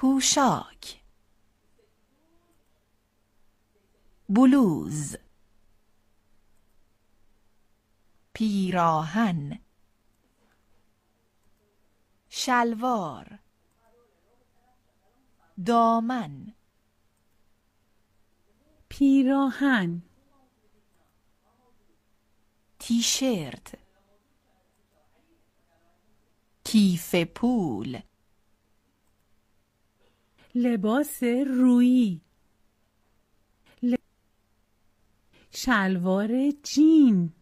پوشاک بلوز پیراهن شلوار دامن پیراهن تیشرت کیف پول لباس رویی شلوار جین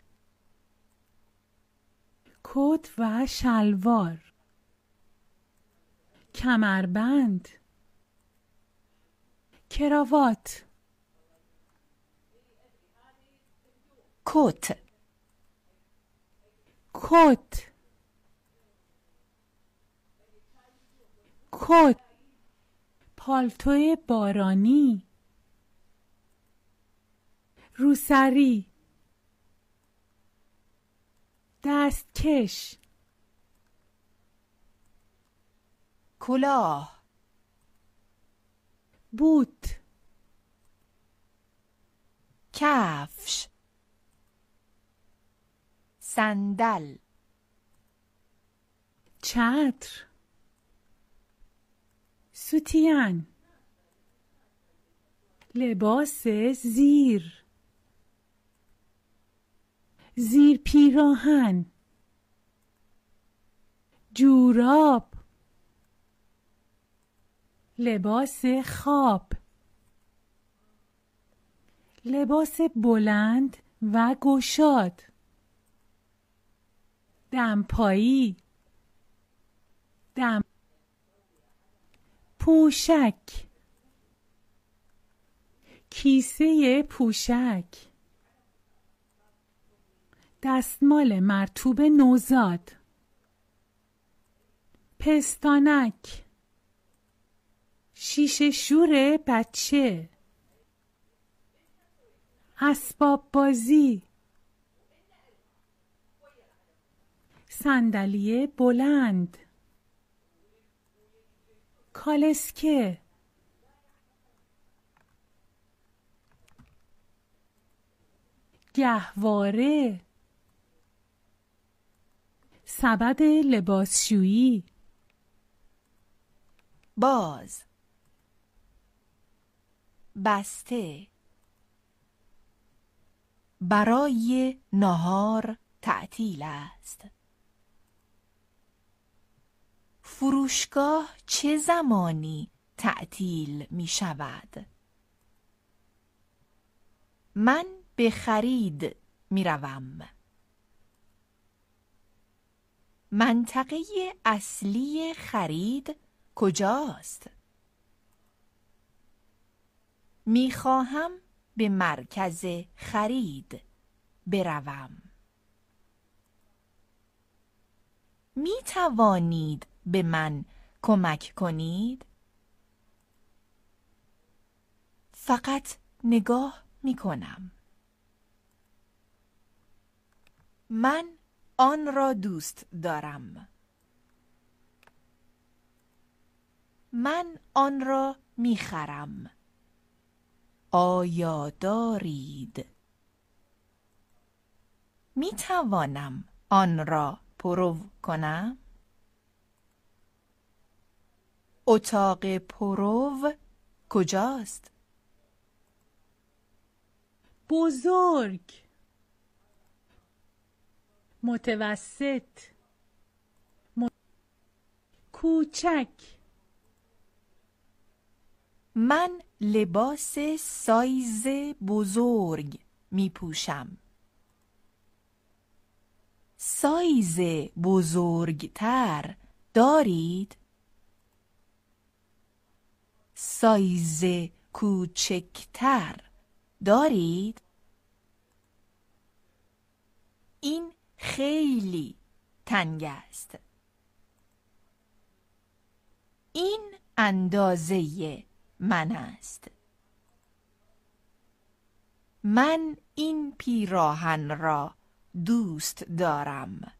کت و شلوار کمربند کراوات کت کت کت پالتو بارانی روسری دستکش کلاه بوت کفش صندل چتر سوتیان لباس زیر زیر پیراهن جوراب لباس خواب لباس بلند و گشاد دمپایی دم پوشک کیسه پوشک دستمال مرتوب نوزاد پستانک شیشه شور بچه اسباب بازی صندلی بلند کالسکه گهواره سبد لباسشویی باز بسته برای نهار تعطیل است فروشگاه چه زمانی تعطیل می شود؟ من به خرید می روم. منطقه اصلی خرید کجاست؟ می خواهم به مرکز خرید بروم. می توانید به من کمک کنید؟ فقط نگاه می کنم. من آن را دوست دارم. من آن را می خرم. آیا دارید؟ می توانم آن را پرو کنم؟ اتاق پرو کجاست؟ بزرگ متوسط کوچک من لباس سایز بزرگ می پوشم سایز بزرگتر دارید؟ سایز کوچکتر دارید؟ این خیلی تنگ است. این اندازه من است. من این پیراهن را دوست دارم.